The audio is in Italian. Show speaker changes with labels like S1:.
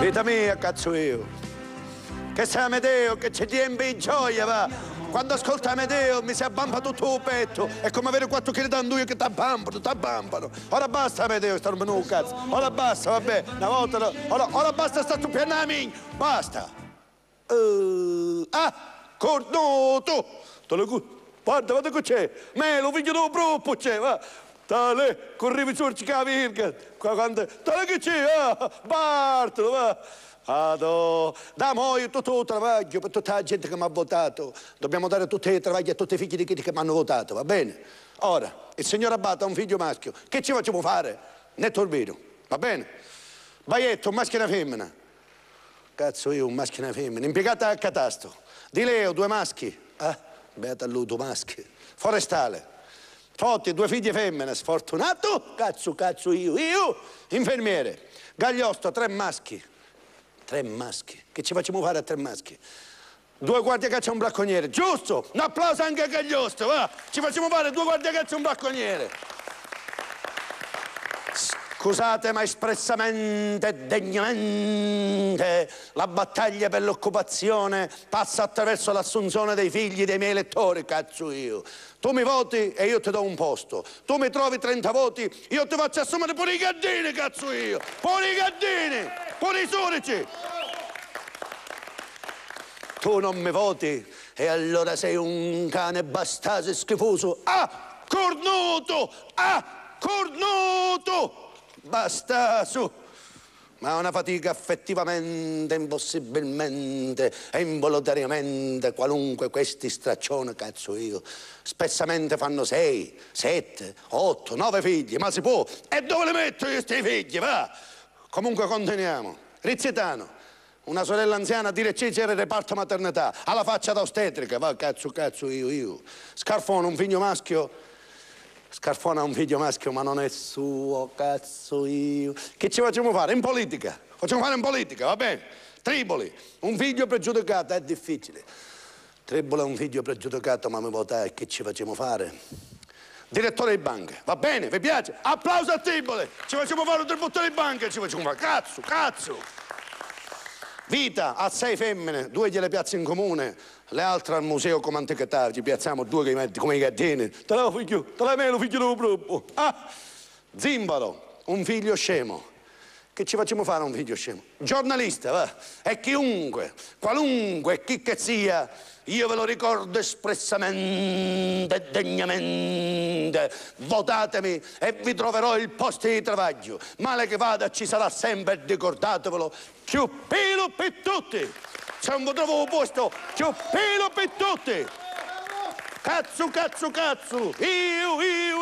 S1: Vita mia, cazzo io. Che sei Amedeo, che c'è DMB in gioia, va. Quando ascolta Amedeo mi si abbampa tutto il petto. È come avere 4 kg d'anduio che ti ti t'abbampano. Ora basta Amedeo, sta rompendo cazzo. Ora basta, vabbè. Una volta... No. Ora, ora basta sta stupiendo a Basta. Uh, ah, cornuto. guarda, guarda che c'è. Melo, figlio del gruppo c'è, va. Tale, corrivi su, cercavi Irga. Quando, tale che c'è, ah, Bartolo, va. Vado, da io tutto il travaglio per tutta la gente che mi ha votato. Dobbiamo dare tutti i travagli a tutti i figli di chi che mi hanno votato, va bene? Ora, il signor Abbato ha un figlio maschio, che ci facciamo fare? Netto il vino, va bene? Baietto, maschio e una femmina. Cazzo io, un maschio e una femmina, impiegata a catasto. Di Leo, due maschi. Ah, beata lui, due maschi. Forestale. Fotti, due figlie femmine, sfortunato, cazzo, cazzo io, io, infermiere. Gagliosto, tre maschi. Tre maschi. Che ci facciamo fare a tre maschi? Due guardie caccia e un bracconiere, giusto? Un applauso anche a Gagliosto, va! Ci facciamo fare due guardie caccia e un bracconiere accusate ma espressamente e degnamente. La battaglia per l'occupazione passa attraverso l'assunzione dei figli dei miei elettori, cazzo io. Tu mi voti e io ti do un posto. Tu mi trovi 30 voti, io ti faccio assumere pure i gaddini, cazzo io. Pure i gaddini, pure i surici. Tu non mi voti e allora sei un cane bastase schifoso. Ah, cornuto! Ah, cornuto! Basta, su! Ma è una fatica effettivamente, impossibilmente e involontariamente, qualunque questi straccioni, cazzo io, spessamente fanno sei, sette, otto, nove figli, ma si può! E dove li metto io questi figli, va? Comunque conteniamo. Rizzitano, una sorella anziana di Recce reparto maternità, alla faccia d'ostetrica, va cazzo cazzo io io. Scarfone, un figlio maschio Scarfona è un figlio maschio, ma non è suo, cazzo io. Che ci facciamo fare? In politica. Facciamo fare in politica, va bene? Triboli, un figlio pregiudicato, è difficile. Triboli è un figlio pregiudicato, ma mi votai, che ci facciamo fare? Direttore di banca, va bene, vi piace? Applauso a Triboli! Ci facciamo fare un tributto di banca, ci facciamo fare, cazzo, cazzo! Vita ha sei femmine, due gliele piazzo in comune, le altre al museo come antichità, ci piazziamo due come i gattini. Te la figlio, te la meno figlio troppo. Ah! Zimbalo, un figlio scemo. Che ci facciamo fare un video scemo? Giornalista, va. E chiunque, qualunque, chi che sia, io ve lo ricordo espressamente e degnamente. Votatemi e vi troverò il posto di travaglio. Male che vada ci sarà sempre, ricordatevelo, Chiuppino per tutti. Se non trovo un posto, Chiuppino per tutti. Cazzo, cazzo, cazzo. Io, io.